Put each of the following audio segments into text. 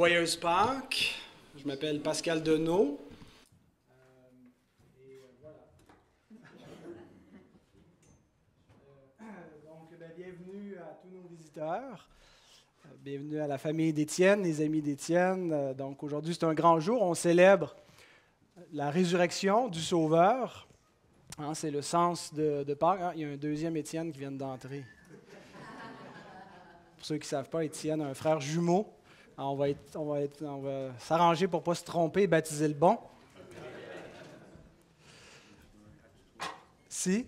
Joyeuse Pâques. Je m'appelle Pascal Deneau. Euh, euh, ben, bienvenue à tous nos visiteurs. Euh, bienvenue à la famille d'Étienne, les amis d'Étienne. Donc aujourd'hui, c'est un grand jour. On célèbre la résurrection du Sauveur. Hein, c'est le sens de, Pâques. Hein, il y a un deuxième Étienne qui vient d'entrer. Pour ceux qui ne savent pas, Étienne a un frère jumeau ah, on va, s'arranger pour ne pas se tromper et baptiser le bon. Si?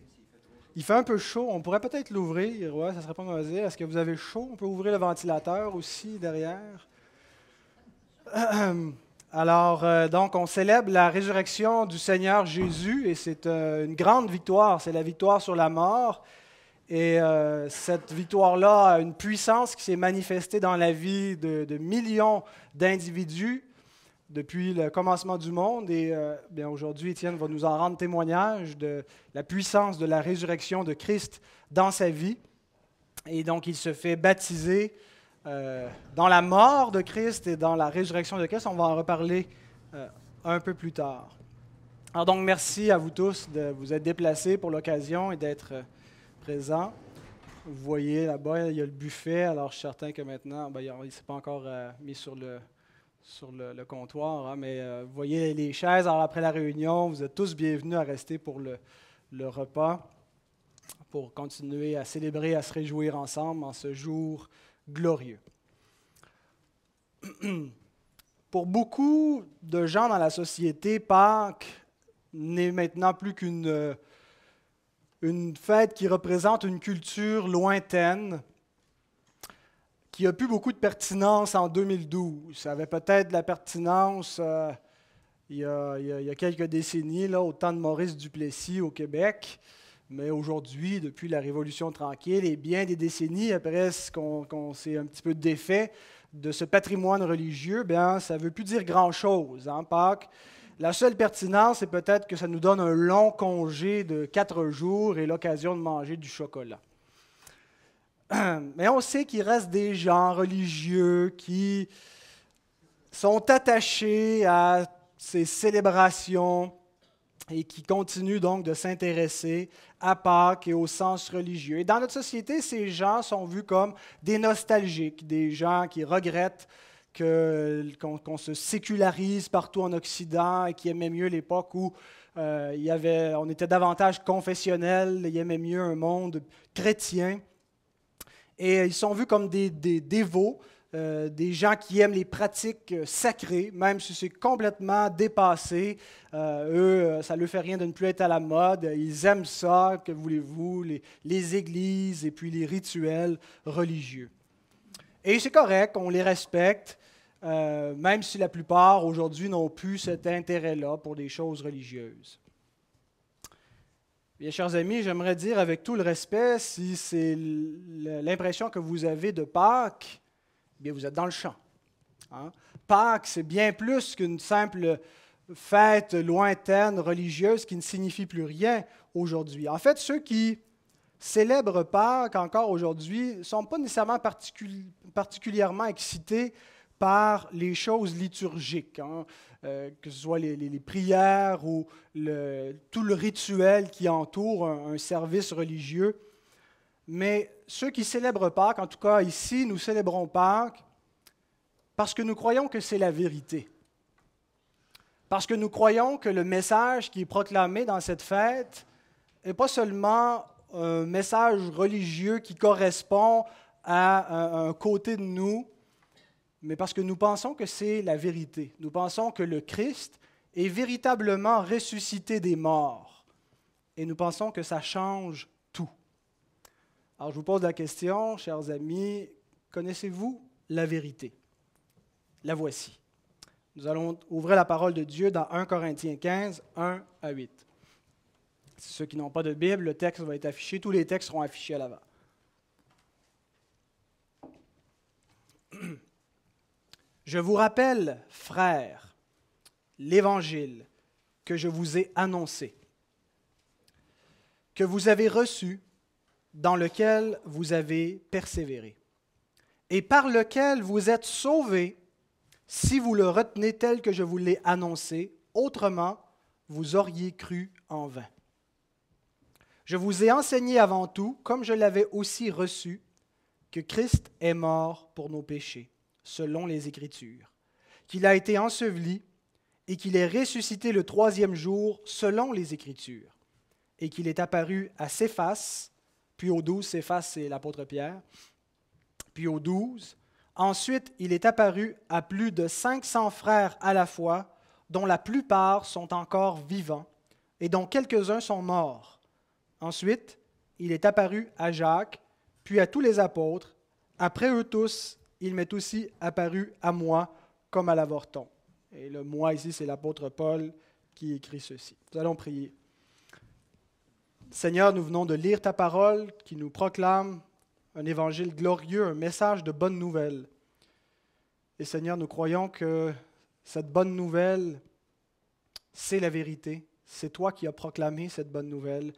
Il fait un peu chaud. On pourrait peut-être l'ouvrir. Ouais, ça serait pas mauvais. Est-ce que vous avez chaud? On peut ouvrir le ventilateur aussi derrière. Alors, euh, donc, on célèbre la résurrection du Seigneur Jésus et c'est euh, une grande victoire. C'est la victoire sur la mort. Et euh, cette victoire-là a une puissance qui s'est manifestée dans la vie de, millions d'individus depuis le commencement du monde. Et euh, bien aujourd'hui, Étienne va nous en rendre témoignage de la puissance de la résurrection de Christ dans sa vie. Et donc, il se fait baptiser euh, dans la mort de Christ et dans la résurrection de Christ. On va en reparler un peu plus tard. Alors donc, merci à vous tous de vous être déplacés pour l'occasion et d'être présent. Vous voyez là-bas, il y a le buffet. Alors, je suis certain que maintenant, ben, il ne s'est pas encore euh, mis sur le, sur le, comptoir, hein, mais euh, vous voyez les chaises. Alors, après la réunion, vous êtes tous bienvenus à rester pour le, le repas, pour continuer à célébrer, à se réjouir ensemble en ce jour glorieux. Pour beaucoup de gens dans la société, Pâques n'est maintenant plus qu'une euh, une fête qui représente une culture lointaine, qui n'a plus beaucoup de pertinence en 2012. Ça avait peut-être de la pertinence euh, il, y a, quelques décennies, là, au temps de Maurice Duplessis au Québec. Mais aujourd'hui, depuis la Révolution tranquille et bien des décennies après qu'on s'est un petit peu défait de ce patrimoine religieux, bien, ça ne veut plus dire grand-chose. Hein? Pâques, la seule pertinence, c'est peut-être que ça nous donne un long congé de quatre jours et l'occasion de manger du chocolat. Mais on sait qu'il reste des gens religieux qui sont attachés à ces célébrations et qui continuent donc de s'intéresser à Pâques et au sens religieux. Et dans notre société, ces gens sont vus comme des nostalgiques, des gens qui regrettent qu'on se sécularise partout en Occident et qui aimait mieux l'époque où euh, il y avait, on était davantage confessionnel, il aimait mieux un monde chrétien. Et ils sont vus comme des, dévots, euh, des gens qui aiment les pratiques euh, sacrées, même si c'est complètement dépassé. eux, ça ne leur fait rien de ne plus être à la mode. Ils aiment ça, que voulez-vous, les, les églises et puis les rituels religieux. Et c'est correct, on les respecte. Euh, même si la plupart aujourd'hui n'ont plus cet intérêt-là pour des choses religieuses. Bien, chers amis, j'aimerais dire avec tout le respect, si c'est l'impression que vous avez de Pâques, bien, vous êtes dans le champ. Hein. Pâques, c'est bien plus qu'une simple fête lointaine, religieuse, qui ne signifie plus rien aujourd'hui. En fait, ceux qui célèbrent Pâques encore aujourd'hui ne sont pas nécessairement particulièrement excités par les choses liturgiques, hein, euh, que ce soit les, prières ou tout le rituel qui entoure un, service religieux. Mais ceux qui célèbrent Pâques, en tout cas ici, nous célébrons Pâques parce que nous croyons que c'est la vérité. Parce que nous croyons que le message qui est proclamé dans cette fête n'est pas seulement un message religieux qui correspond à un côté de nous mais parce que nous pensons que c'est la vérité. Nous pensons que le Christ est véritablement ressuscité des morts. Et nous pensons que ça change tout. Alors je vous pose la question, chers amis, connaissez-vous la vérité La voici. Nous allons ouvrir la parole de Dieu dans 1 Corinthiens 15, 1 à 8. Ceux qui n'ont pas de Bible, le texte va être affiché, tous les textes seront affichés à l'avant. Je vous rappelle, frères, l'évangile que je vous ai annoncé, que vous avez reçu, dans lequel vous avez persévéré, et par lequel vous êtes sauvés si vous le retenez tel que je vous l'ai annoncé, autrement vous auriez cru en vain. Je vous ai enseigné avant tout, comme je l'avais aussi reçu, que Christ est mort pour nos péchés selon les Écritures, qu'il a été enseveli et qu'il est ressuscité le troisième jour selon les Écritures, et qu'il est apparu à Céphas, puis au douze, Céphas c'est l'apôtre Pierre, puis au douze. Ensuite, il est apparu à plus de cinq cents frères à la fois, dont la plupart sont encore vivants et dont quelques-uns sont morts. Ensuite, il est apparu à Jacques, puis à tous les apôtres. Après eux tous, il m'est aussi apparu à moi comme à l'avorton. Et le moi ici, c'est l'apôtre Paul qui écrit ceci. Nous allons prier. Seigneur, nous venons de lire ta parole qui nous proclame un évangile glorieux, un message de bonne nouvelle. Et Seigneur, nous croyons que cette bonne nouvelle, c'est la vérité. C'est toi qui as proclamé cette bonne nouvelle.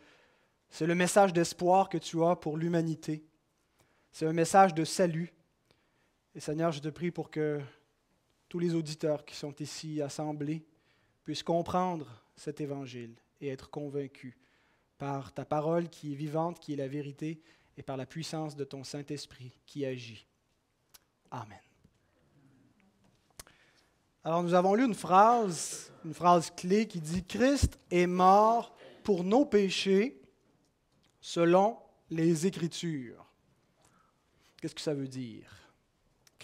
C'est le message d'espoir que tu as pour l'humanité. C'est un message de salut. Et Seigneur, je te prie pour que tous les auditeurs qui sont ici assemblés puissent comprendre cet évangile et être convaincus par ta parole qui est vivante, qui est la vérité, et par la puissance de ton Saint-Esprit qui agit. Amen. Alors nous avons lu une phrase, une phrase clé qui dit Christ est mort pour nos péchés selon les Écritures. Qu'est-ce que ça veut dire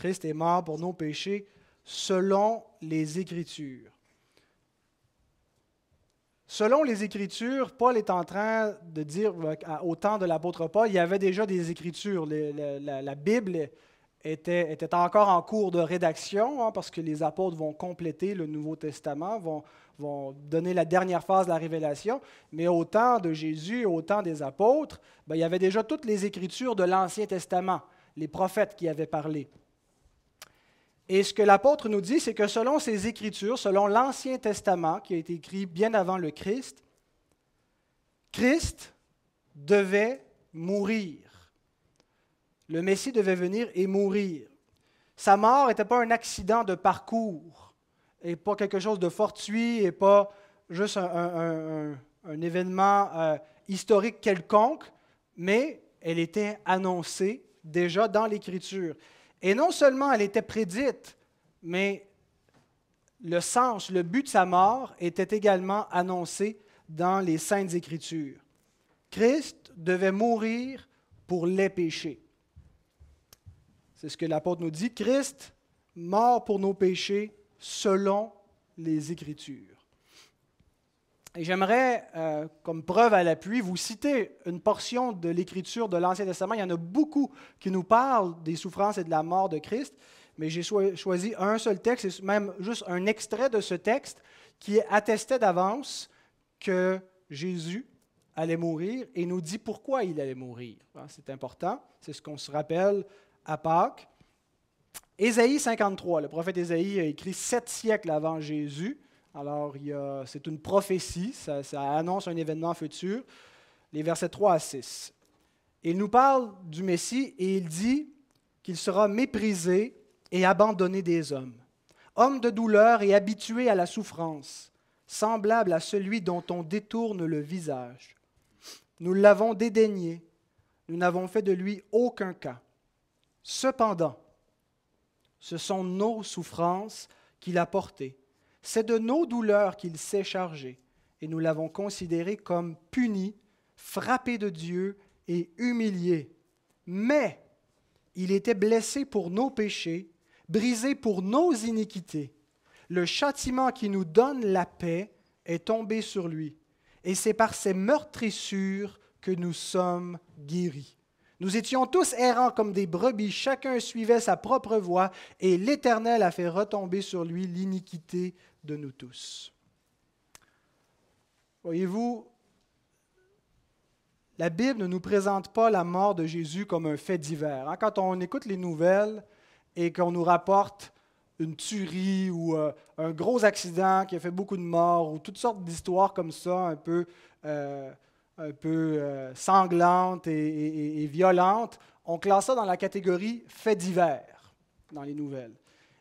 Christ est mort pour nos péchés selon les Écritures. Selon les Écritures, Paul est en train de dire, au temps de l'apôtre Paul, il y avait déjà des Écritures. La, Bible était, était, encore en cours de rédaction, hein, parce que les apôtres vont compléter le Nouveau Testament, vont, vont, donner la dernière phase de la révélation. Mais au temps de Jésus, au temps des apôtres, ben, il y avait déjà toutes les Écritures de l'Ancien Testament, les prophètes qui avaient parlé. Et ce que l'apôtre nous dit, c'est que selon ces Écritures, selon l'Ancien Testament qui a été écrit bien avant le Christ, Christ devait mourir. Le Messie devait venir et mourir. Sa mort n'était pas un accident de parcours, et pas quelque chose de fortuit, et pas juste un, événement euh, historique quelconque, mais elle était annoncée déjà dans l'Écriture. Et non seulement elle était prédite, mais le sens, le but de sa mort était également annoncé dans les Saintes Écritures. Christ devait mourir pour les péchés. C'est ce que l'apôtre nous dit. Christ, mort pour nos péchés selon les Écritures j'aimerais, euh, comme preuve à l'appui, vous citer une portion de l'écriture de l'Ancien Testament. Il y en a beaucoup qui nous parlent des souffrances et de la mort de Christ, mais j'ai choisi un seul texte, même juste un extrait de ce texte qui attestait d'avance que Jésus allait mourir et nous dit pourquoi il allait mourir. Ah, c'est important, c'est ce qu'on se rappelle à Pâques. Ésaïe 53, le prophète Ésaïe a écrit sept siècles avant Jésus. Alors, c'est une prophétie, ça, annonce un événement futur. Les versets 3 à 6. Il nous parle du Messie et il dit qu'il sera méprisé et abandonné des hommes, homme de douleur et habitué à la souffrance, semblable à celui dont on détourne le visage. Nous l'avons dédaigné, nous n'avons fait de lui aucun cas. Cependant, ce sont nos souffrances qu'il a portées c'est de nos douleurs qu'il s'est chargé, et nous l'avons considéré comme puni, frappé de Dieu et humilié. Mais il était blessé pour nos péchés, brisé pour nos iniquités. Le châtiment qui nous donne la paix est tombé sur lui, et c'est par ses meurtrissures que nous sommes guéris. Nous étions tous errants comme des brebis, chacun suivait sa propre voie, et l'Éternel a fait retomber sur lui l'iniquité de nous tous. Voyez-vous, la Bible ne nous présente pas la mort de Jésus comme un fait divers. Hein, quand on écoute les nouvelles et qu'on nous rapporte une tuerie ou euh, un gros accident qui a fait beaucoup de morts ou toutes sortes d'histoires comme ça, un peu, euh, un peu euh, sanglantes et, violentes, on classe ça dans la catégorie fait divers dans les nouvelles.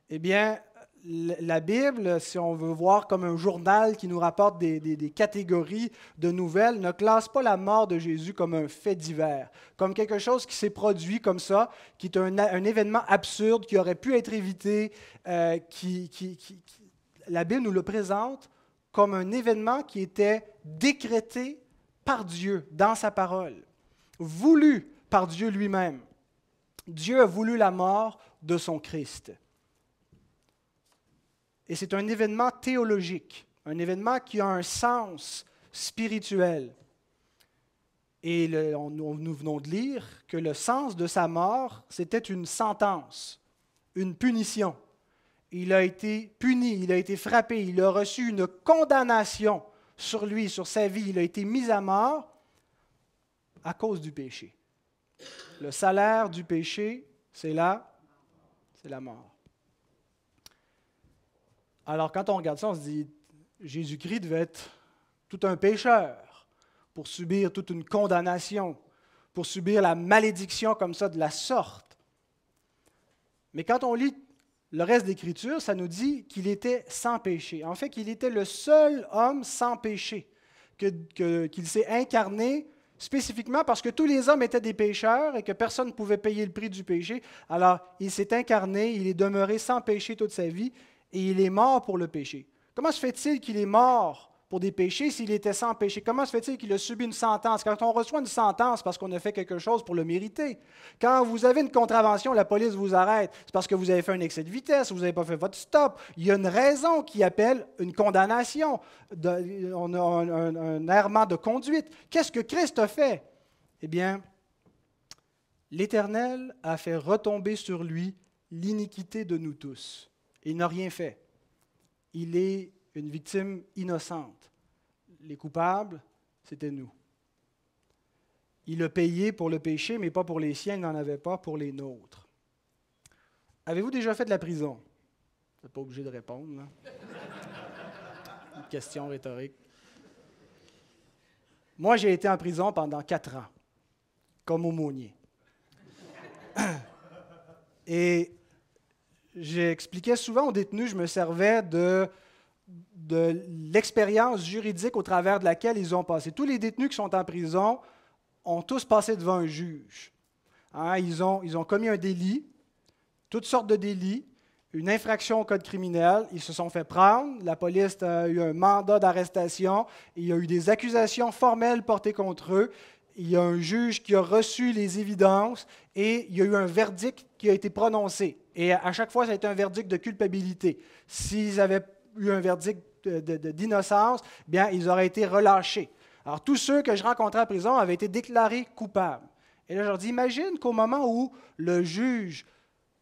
Eh bien, la Bible, si on veut voir comme un journal qui nous rapporte des, catégories de nouvelles, ne classe pas la mort de Jésus comme un fait divers, comme quelque chose qui s'est produit comme ça, qui est un, événement absurde, qui aurait pu être évité. Euh, la Bible nous le présente comme un événement qui était décrété par Dieu dans sa parole, voulu par Dieu lui-même. Dieu a voulu la mort de son Christ. Et c'est un événement théologique, un événement qui a un sens spirituel. Et nous venons de lire que le sens de sa mort, c'était une sentence, une punition. Il a été puni, il a été frappé, il a reçu une condamnation sur lui, sur sa vie. Il a été mis à mort à cause du péché. Le salaire du péché, c'est là. c'est la mort. Alors quand on regarde ça, on se dit, Jésus-Christ devait être tout un pécheur pour subir toute une condamnation, pour subir la malédiction comme ça de la sorte. Mais quand on lit le reste de l'Écriture, ça nous dit qu'il était sans péché. En fait, qu'il était le seul homme sans péché, qu'il s'est incarné spécifiquement parce que tous les hommes étaient des pécheurs et que personne ne pouvait payer le prix du péché. Alors, il s'est incarné, il est demeuré sans péché toute sa vie, et il est mort pour le péché. Comment se fait-il qu'il est mort pour des péchés s'il était sans péché? Comment se fait-il qu'il a subi une sentence? Quand on reçoit une sentence parce qu'on a fait quelque chose pour le mériter. Quand vous avez une contravention, la police vous arrête. C'est parce que vous avez fait un excès de vitesse, vous n'avez pas fait votre stop. Il y a une raison qui appelle une condamnation. on a un, un errement de conduite. Qu'est-ce que Christ a fait? Eh bien, l'Éternel a fait retomber sur lui l'iniquité de nous tous. Il n'a rien fait. Il est une victime innocente. Les coupables, c'était nous. Il a payé pour le péché, mais pas pour les siens, il n'en avait pas pour les nôtres. Avez-vous déjà fait de la prison? Vous n'êtes pas obligé de répondre. Une question rhétorique. Moi, j'ai été en prison pendant quatre ans, comme aumônier. Et j'expliquais souvent aux détenus, je me servais de, l'expérience juridique au travers de laquelle ils ont passé. Tous les détenus qui sont en prison ont tous passé devant un juge. Hein, ils, ont, ils ont commis un délit, toutes sortes de délits, une infraction au code criminel, ils se sont fait prendre, la police a eu un mandat d'arrestation, il y a eu des accusations formelles portées contre eux, il y a un juge qui a reçu les évidences et il y a eu un verdict qui a été prononcé. Et à chaque fois, ça a été un verdict de culpabilité. S'ils avaient eu un verdict d'innocence, bien, ils auraient été relâchés. Alors, tous ceux que je rencontrais à prison avaient été déclarés coupables. Et là, je leur dis, imagine qu'au moment où le juge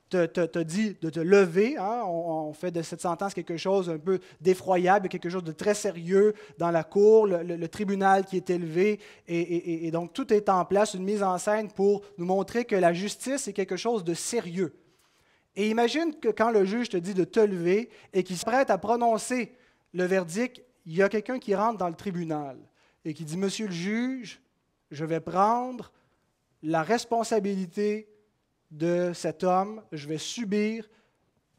te, dit de te lever. Hein. On, fait de cette sentence quelque chose un peu d'effroyable, quelque chose de très sérieux dans la cour, le, tribunal qui est élevé. Et, donc tout est en place, une mise en scène pour nous montrer que la justice est quelque chose de sérieux. Et imagine que quand le juge te dit de te lever et qu'il se prête à prononcer le verdict, il y a quelqu'un qui rentre dans le tribunal et qui dit, Monsieur le juge, je vais prendre la responsabilité de cet homme, je vais subir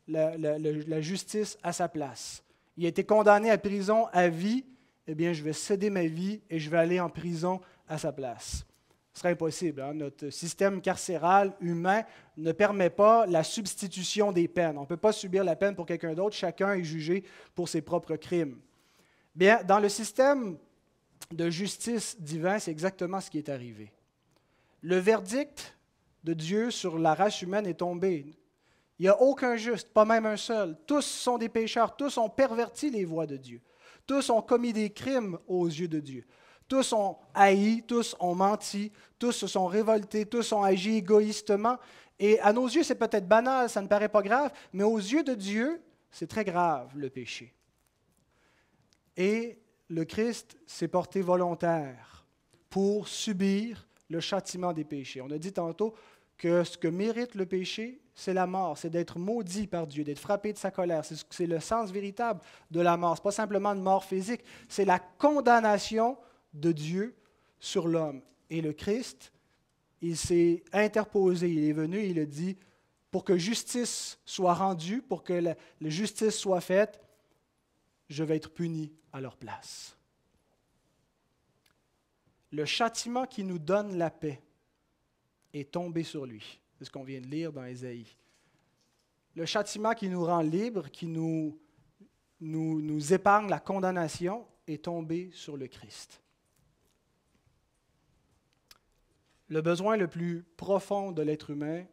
la, justice à sa place. Il a été condamné à prison à vie, eh bien, je vais céder ma vie et je vais aller en prison à sa place. Ce serait impossible. Hein. Notre système carcéral humain ne permet pas la substitution des peines. On ne peut pas subir la peine pour quelqu'un d'autre. Chacun est jugé pour ses propres crimes. Bien, dans le système de justice divin, c'est exactement ce qui est arrivé. Le verdict de Dieu sur la race humaine est tombée. Il n'y a aucun juste, pas même un seul. Tous sont des pécheurs, tous ont perverti les voies de Dieu. Tous ont commis des crimes aux yeux de Dieu. Tous ont haï, tous ont menti, tous se sont révoltés, tous ont agi égoïstement. Et à nos yeux, c'est peut-être banal, ça ne paraît pas grave, mais aux yeux de Dieu, c'est très grave le péché. Et le Christ s'est porté volontaire pour subir le châtiment des péchés. On a dit tantôt que ce que mérite le péché, c'est la mort, c'est d'être maudit par Dieu, d'être frappé de sa colère. C'est le sens véritable de la mort. Ce n'est pas simplement une mort physique, c'est la condamnation de Dieu sur l'homme. Et le Christ, il s'est interposé, il est venu, il a dit, pour que justice soit rendue, pour que la justice soit faite, je vais être puni à leur place le châtiment qui nous donne la paix est tombé sur lui. C'est ce qu'on vient de lire dans Ésaïe. Le châtiment qui nous rend libres, qui nous, nous, épargne la condamnation, est tombé sur le Christ. Le besoin le plus profond de l'être humain,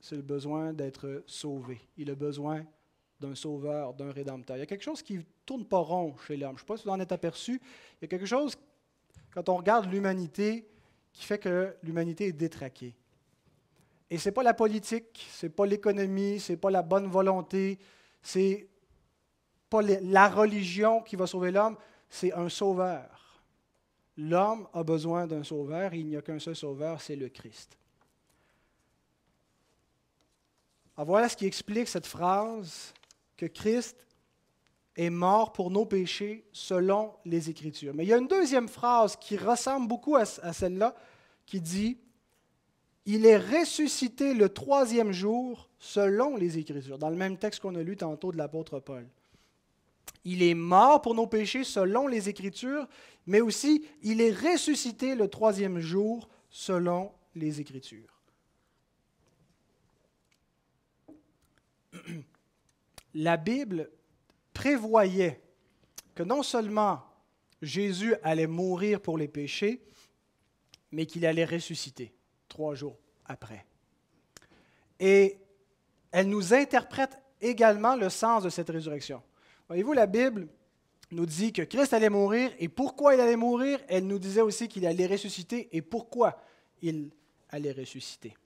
c'est le besoin d'être sauvé. Il a besoin d'un sauveur, d'un rédempteur. Il y a quelque chose qui ne tourne pas rond chez l'homme. Je ne sais pas si vous en êtes aperçu. Il y a quelque chose quand on regarde l'humanité qui fait que l'humanité est détraquée. Et ce n'est pas la politique, ce n'est pas l'économie, ce n'est pas la bonne volonté, ce n'est pas la religion qui va sauver l'homme, c'est un sauveur. L'homme a besoin d'un sauveur, et il n'y a qu'un seul sauveur, c'est le Christ. Alors ah, voilà ce qui explique cette phrase que Christ est mort pour nos péchés selon les Écritures. Mais il y a une deuxième phrase qui ressemble beaucoup à, celle-là, qui dit, Il est ressuscité le troisième jour selon les Écritures, dans le même texte qu'on a lu tantôt de l'apôtre Paul. Il est mort pour nos péchés selon les Écritures, mais aussi il est ressuscité le troisième jour selon les Écritures. La Bible prévoyait que non seulement Jésus allait mourir pour les péchés, mais qu'il allait ressusciter trois jours après. Et elle nous interprète également le sens de cette résurrection. Voyez-vous, la Bible nous dit que Christ allait mourir et pourquoi il allait mourir, elle nous disait aussi qu'il allait ressusciter et pourquoi il allait ressusciter.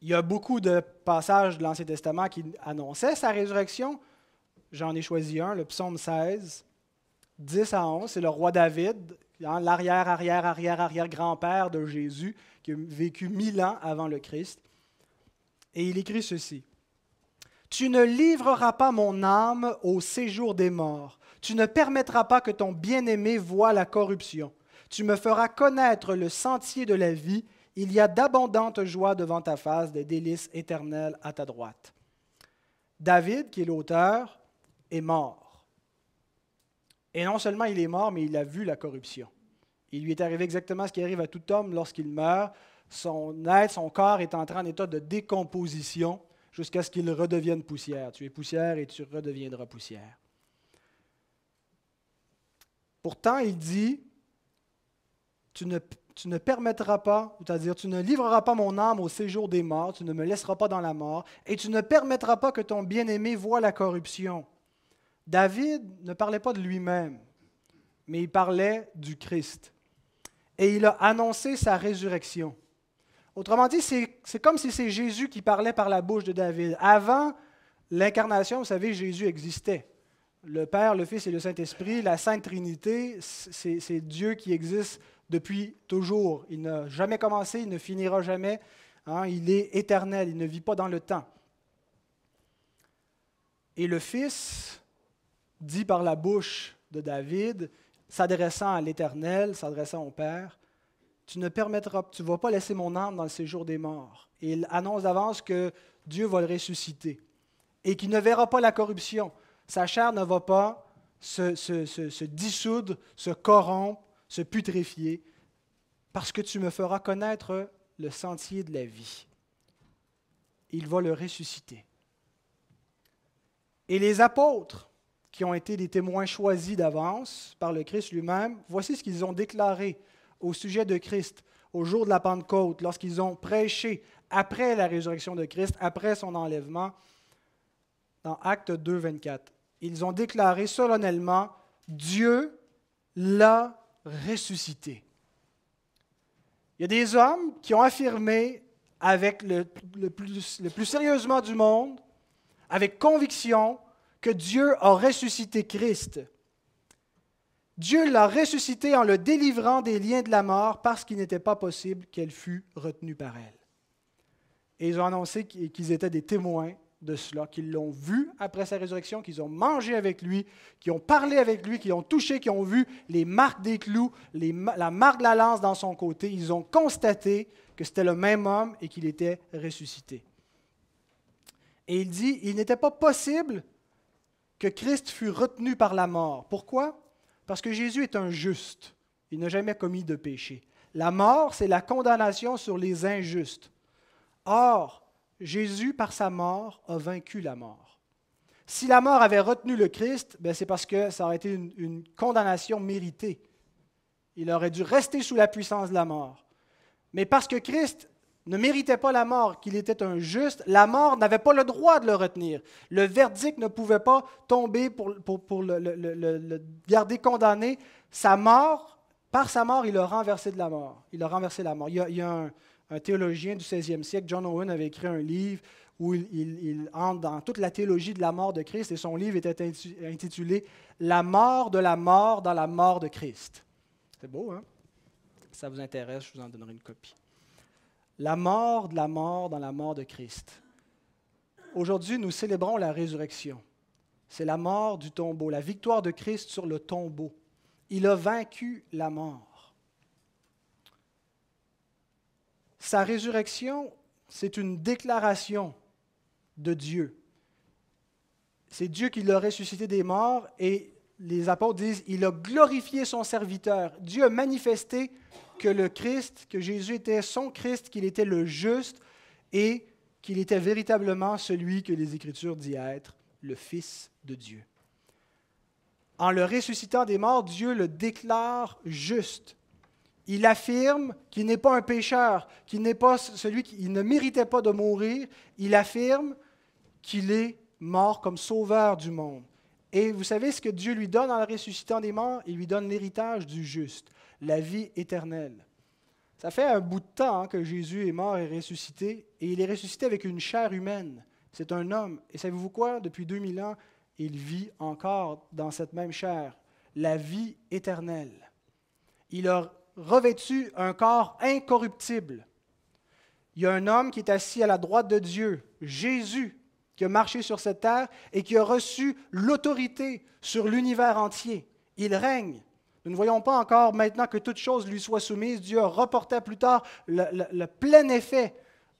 Il y a beaucoup de passages de l'Ancien Testament qui annonçaient sa résurrection, j'en ai choisi un, le psaume 16, 10 à 11, c'est le roi David, hein, l'arrière, arrière, arrière, arrière grand-père de Jésus, qui a vécu mille ans avant le Christ. Et il écrit ceci. Tu ne livreras pas mon âme au séjour des morts. Tu ne permettras pas que ton bien-aimé voie la corruption. Tu me feras connaître le sentier de la vie. Il y a d'abondantes joies devant ta face, des délices éternelles à ta droite. David, qui est l'auteur, est mort. Et non seulement il est mort, mais il a vu la corruption. Il lui est arrivé exactement ce qui arrive à tout homme lorsqu'il meurt. Son être, son corps est entré en état de décomposition jusqu'à ce qu'il redevienne poussière. Tu es poussière et tu redeviendras poussière. Pourtant, il dit, tu ne, tu ne permettras pas, c'est-à-dire tu ne livreras pas mon âme au séjour des morts, tu ne me laisseras pas dans la mort, et tu ne permettras pas que ton bien-aimé voie la corruption. David ne parlait pas de lui-même, mais il parlait du Christ. Et il a annoncé sa résurrection. Autrement dit, c'est comme si c'est Jésus qui parlait par la bouche de David. Avant l'incarnation, vous savez, Jésus existait. Le Père, le Fils et le Saint-Esprit, la Sainte Trinité, c'est Dieu qui existe depuis toujours. Il n'a jamais commencé, il ne finira jamais. Hein. il est éternel, il ne vit pas dans le temps. Et le Fils, dit par la bouche de David, s'adressant à l'Éternel, s'adressant au Père, tu ne permettras, tu vas pas laisser mon âme dans le séjour des morts. il annonce d'avance que Dieu va le ressusciter et qu'il ne verra pas la corruption. Sa chair ne va pas se, se dissoudre, se corrompre, se putréfier, parce que tu me feras connaître le sentier de la vie. Il va le ressusciter. Et les apôtres qui ont été des témoins choisis d'avance par le Christ lui-même, voici ce qu'ils ont déclaré au sujet de Christ au jour de la Pentecôte, lorsqu'ils ont prêché après la résurrection de Christ, après son enlèvement, dans Acte 2, 24. Ils ont déclaré solennellement, Dieu l'a ressuscité. Il y a des hommes qui ont affirmé avec le, le plus sérieusement du monde, avec conviction, que Dieu a ressuscité Christ. Dieu l'a ressuscité en le délivrant des liens de la mort parce qu'il n'était pas possible qu'elle fût retenue par elle. Et ils ont annoncé qu'ils étaient des témoins de cela, qu'ils l'ont vu après sa résurrection, qu'ils ont mangé avec lui, qu'ils ont parlé avec lui, qu'ils ont touché, qu'ils ont vu les marques des clous, la marque de la lance dans son côté. Ils ont constaté que c'était le même homme et qu'il était ressuscité. Et il dit, il n'était pas possible Christ fut retenu par la mort. Pourquoi Parce que Jésus est un juste. Il n'a jamais commis de péché. La mort, c'est la condamnation sur les injustes. Or, Jésus, par sa mort, a vaincu la mort. Si la mort avait retenu le Christ, ben, c'est parce que ça aurait été une condamnation méritée. Il aurait dû rester sous la puissance de la mort. Mais parce que Christ ne méritait pas la mort, qu'il était un juste, la mort n'avait pas le droit de le retenir. Le verdict ne pouvait pas tomber pour, le, garder condamné. Sa mort, par sa mort, il a renversé de la mort. Il a renversé la mort. Il y a, un, théologien du 16e siècle, John Owen, avait écrit un livre où il, entre dans toute la théologie de la mort de Christ et son livre était intitulé La mort de la mort dans la mort de Christ. C'est beau, hein? Si ça vous intéresse, je vous en donnerai une copie. La mort de la mort dans la mort de Christ. Aujourd'hui, nous célébrons la résurrection. C'est la mort du tombeau, la victoire de Christ sur le tombeau. Il a vaincu la mort. Sa résurrection, c'est une déclaration de Dieu. C'est Dieu qui l'a ressuscité des morts et les apôtres disent, il a glorifié son serviteur. Dieu a manifesté que le Christ, que Jésus était son Christ, qu'il était le juste et qu'il était véritablement celui que les Écritures disent être, le Fils de Dieu. En le ressuscitant des morts, Dieu le déclare juste. Il affirme qu'il n'est pas un pécheur, qu'il n'est pas celui qui ne méritait pas de mourir. Il affirme qu'il est mort comme sauveur du monde. Et vous savez ce que Dieu lui donne en le ressuscitant des morts Il lui donne l'héritage du juste la vie éternelle. Ça fait un bout de temps hein, que Jésus est mort et ressuscité, et il est ressuscité avec une chair humaine. C'est un homme. Et savez-vous quoi? Depuis 2000 ans, il vit encore dans cette même chair, la vie éternelle. Il a revêtu un corps incorruptible. Il y a un homme qui est assis à la droite de Dieu, Jésus, qui a marché sur cette terre et qui a reçu l'autorité sur l'univers entier. Il règne. Nous ne voyons pas encore maintenant que toute chose lui soit soumise. Dieu reportait plus tard le, plein effet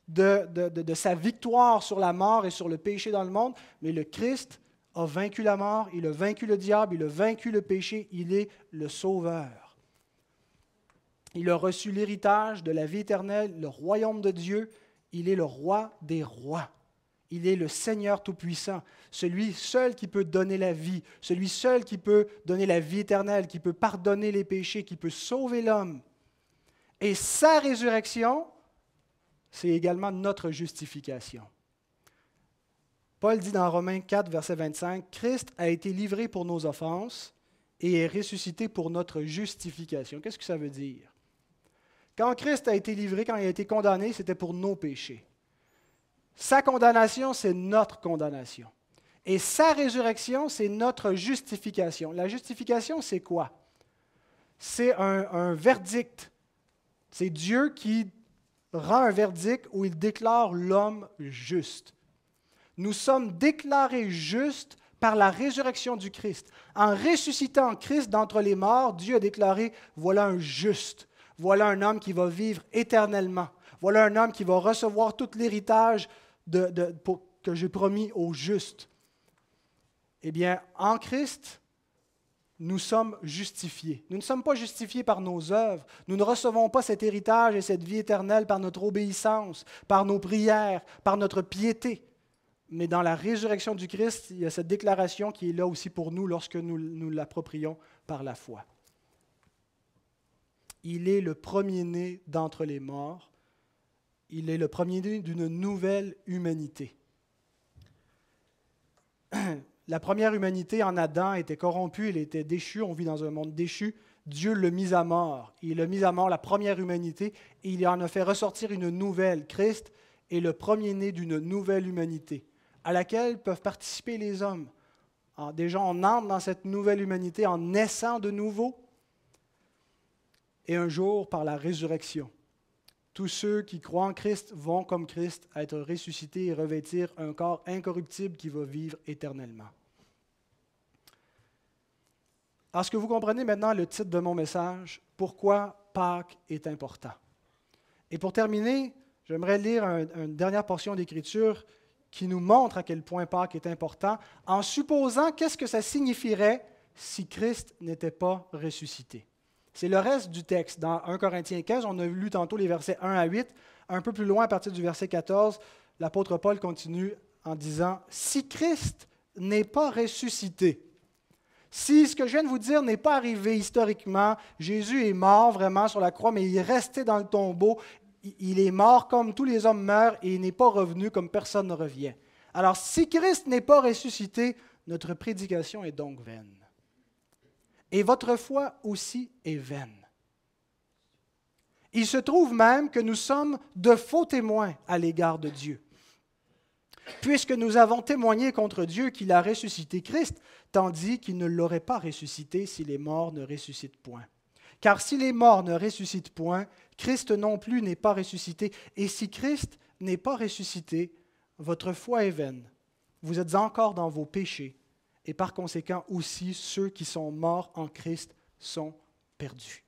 de, sa victoire sur la mort et sur le péché dans le monde, mais le Christ a vaincu la mort, il a vaincu le diable, il a vaincu le péché, il est le Sauveur. Il a reçu l'héritage de la vie éternelle, le royaume de Dieu, il est le roi des rois. Il est le Seigneur Tout-Puissant, celui seul qui peut donner la vie, celui seul qui peut donner la vie éternelle, qui peut pardonner les péchés, qui peut sauver l'homme. Et sa résurrection, c'est également notre justification. Paul dit dans Romains 4, verset 25, Christ a été livré pour nos offenses et est ressuscité pour notre justification. Qu'est-ce que ça veut dire? Quand Christ a été livré, quand il a été condamné, c'était pour nos péchés. Sa condamnation, c'est notre condamnation. Et sa résurrection, c'est notre justification. La justification, c'est quoi? C'est un, verdict. C'est Dieu qui rend un verdict où il déclare l'homme juste. Nous sommes déclarés justes par la résurrection du Christ. En ressuscitant Christ d'entre les morts, Dieu a déclaré, voilà un juste, voilà un homme qui va vivre éternellement, voilà un homme qui va recevoir tout l'héritage que j'ai promis aux justes. Eh bien, en Christ, nous sommes justifiés. Nous ne sommes pas justifiés par nos œuvres. Nous ne recevons pas cet héritage et cette vie éternelle par notre obéissance, par nos prières, par notre piété. Mais dans la résurrection du Christ, il y a cette déclaration qui est là aussi pour nous lorsque nous, nous l'approprions par la foi. Il est le premier-né d'entre les morts il est le premier-né d'une nouvelle humanité. La première humanité en Adam était corrompue, elle était déchue, on vit dans un monde déchu. Dieu le mis à mort. Il a mis à mort la première humanité et il en a fait ressortir une nouvelle. Christ est le premier-né d'une nouvelle humanité à laquelle peuvent participer les hommes. Des déjà, on entre dans cette nouvelle humanité en naissant de nouveau et un jour par la résurrection. Tous ceux qui croient en Christ vont, comme Christ, être ressuscités et revêtir un corps incorruptible qui va vivre éternellement. Est-ce que vous comprenez maintenant le titre de mon message, Pourquoi Pâques est important? Et pour terminer, j'aimerais lire une dernière portion d'Écriture qui nous montre à quel point Pâques est important, en supposant qu'est-ce que ça signifierait si Christ n'était pas ressuscité. C'est le reste du texte. Dans 1 Corinthiens 15, on a lu tantôt les versets 1 à 8. Un peu plus loin, à partir du verset 14, l'apôtre Paul continue en disant, Si Christ n'est pas ressuscité, si ce que je viens de vous dire n'est pas arrivé historiquement, Jésus est mort vraiment sur la croix, mais il est resté dans le tombeau, il est mort comme tous les hommes meurent et il n'est pas revenu comme personne ne revient. Alors si Christ n'est pas ressuscité, notre prédication est donc vaine et votre foi aussi est vaine. Il se trouve même que nous sommes de faux témoins à l'égard de Dieu. Puisque nous avons témoigné contre Dieu qu'il a ressuscité Christ, tandis qu'il ne l'aurait pas ressuscité si les morts ne ressuscitent point. Car si les morts ne ressuscitent point, Christ non plus n'est pas ressuscité. Et si Christ n'est pas ressuscité, votre foi est vaine. Vous êtes encore dans vos péchés et par conséquent aussi ceux qui sont morts en Christ sont perdus.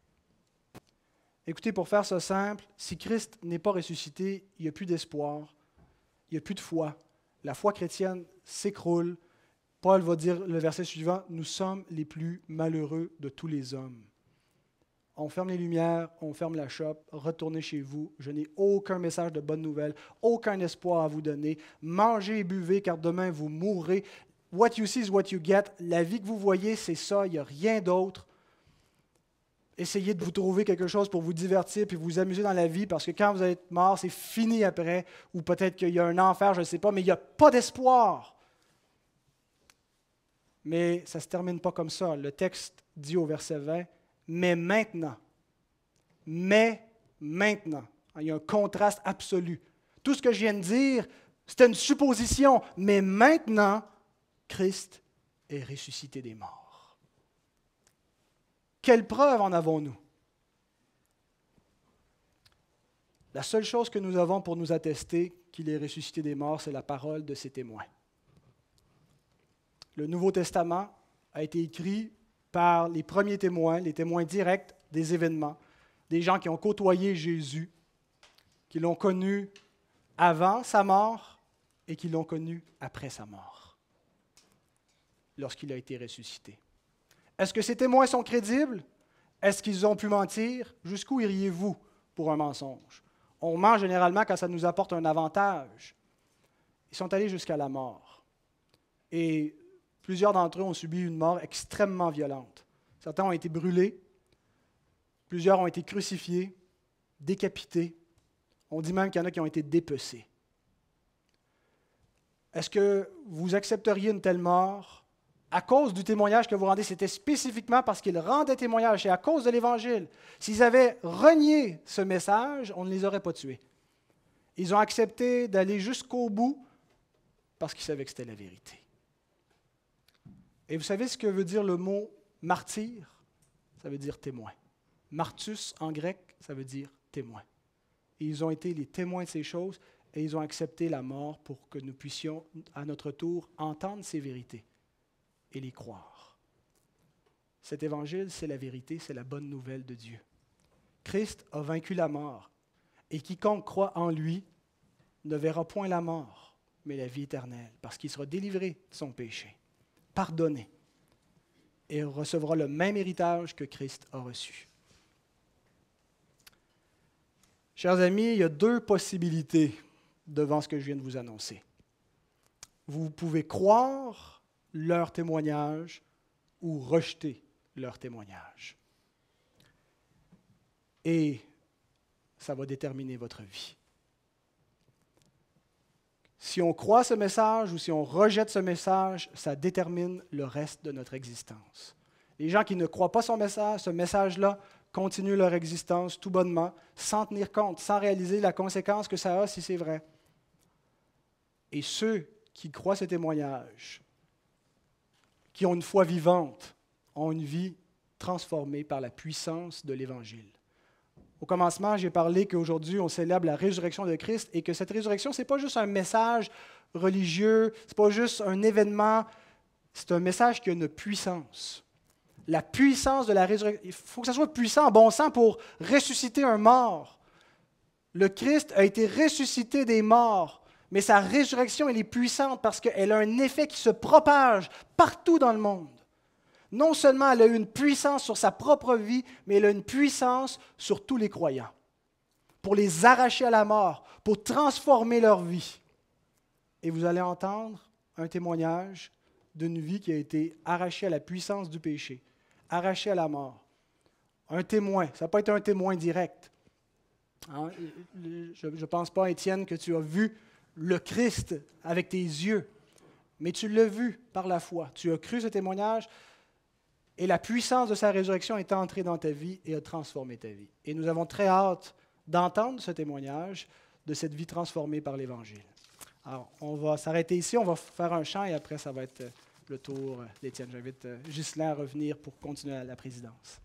Écoutez, pour faire ça simple, si Christ n'est pas ressuscité, il n'y a plus d'espoir, il n'y a plus de foi. La foi chrétienne s'écroule. Paul va dire le verset suivant, nous sommes les plus malheureux de tous les hommes. On ferme les lumières, on ferme la shop, retournez chez vous. Je n'ai aucun message de bonne nouvelle, aucun espoir à vous donner. Mangez et buvez, car demain vous mourrez. What you see is what you get. La vie que vous voyez, c'est ça, il n'y a rien d'autre. Essayez de vous trouver quelque chose pour vous divertir puis vous amuser dans la vie parce que quand vous êtes mort, c'est fini après. Ou peut-être qu'il y a un enfer, je ne sais pas, mais il n'y a pas d'espoir. Mais ça ne se termine pas comme ça. Le texte dit au verset 20 Mais maintenant, mais maintenant. Il y a un contraste absolu. Tout ce que je viens de dire, c'était une supposition, mais maintenant, Christ est ressuscité des morts. Quelle preuve en avons-nous La seule chose que nous avons pour nous attester qu'il est ressuscité des morts, c'est la parole de ses témoins. Le Nouveau Testament a été écrit par les premiers témoins, les témoins directs des événements, des gens qui ont côtoyé Jésus, qui l'ont connu avant sa mort et qui l'ont connu après sa mort lorsqu'il a été ressuscité. Est-ce que ces témoins sont crédibles? Est-ce qu'ils ont pu mentir? Jusqu'où iriez-vous pour un mensonge? On ment généralement quand ça nous apporte un avantage. Ils sont allés jusqu'à la mort. Et plusieurs d'entre eux ont subi une mort extrêmement violente. Certains ont été brûlés, plusieurs ont été crucifiés, décapités. On dit même qu'il y en a qui ont été dépecés. Est-ce que vous accepteriez une telle mort à cause du témoignage que vous rendez, c'était spécifiquement parce qu'ils rendaient témoignage et à cause de l'Évangile. S'ils avaient renié ce message, on ne les aurait pas tués. Ils ont accepté d'aller jusqu'au bout parce qu'ils savaient que c'était la vérité. Et vous savez ce que veut dire le mot martyr Ça veut dire témoin. Martus en grec, ça veut dire témoin. Et ils ont été les témoins de ces choses et ils ont accepté la mort pour que nous puissions à notre tour entendre ces vérités et les croire. Cet évangile, c'est la vérité, c'est la bonne nouvelle de Dieu. Christ a vaincu la mort, et quiconque croit en lui ne verra point la mort, mais la vie éternelle, parce qu'il sera délivré de son péché, pardonné, et recevra le même héritage que Christ a reçu. Chers amis, il y a deux possibilités devant ce que je viens de vous annoncer. Vous pouvez croire leur témoignage ou rejeter leur témoignage. Et ça va déterminer votre vie. Si on croit ce message ou si on rejette ce message, ça détermine le reste de notre existence. Les gens qui ne croient pas son message, ce message-là, continuent leur existence tout bonnement, sans tenir compte, sans réaliser la conséquence que ça a si c'est vrai. Et ceux qui croient ce témoignage qui ont une foi vivante, ont une vie transformée par la puissance de l'Évangile. Au commencement, j'ai parlé qu'aujourd'hui, on célèbre la résurrection de Christ et que cette résurrection, ce n'est pas juste un message religieux, ce n'est pas juste un événement, c'est un message qui a une puissance. La puissance de la résurrection, il faut que ça soit puissant bon sens pour ressusciter un mort. Le Christ a été ressuscité des morts mais sa résurrection, elle est puissante parce qu'elle a un effet qui se propage partout dans le monde. Non seulement elle a une puissance sur sa propre vie, mais elle a une puissance sur tous les croyants, pour les arracher à la mort, pour transformer leur vie. Et vous allez entendre un témoignage d'une vie qui a été arrachée à la puissance du péché, arrachée à la mort. Un témoin, ça pas être un témoin direct. Hein, je ne pense pas, Étienne, que tu as vu le Christ avec tes yeux, mais tu l'as vu par la foi. Tu as cru ce témoignage et la puissance de sa résurrection est entrée dans ta vie et a transformé ta vie. Et nous avons très hâte d'entendre ce témoignage de cette vie transformée par l'Évangile. Alors, on va s'arrêter ici, on va faire un chant et après, ça va être le tour d'Étienne. J'invite Ghislain à revenir pour continuer à la présidence.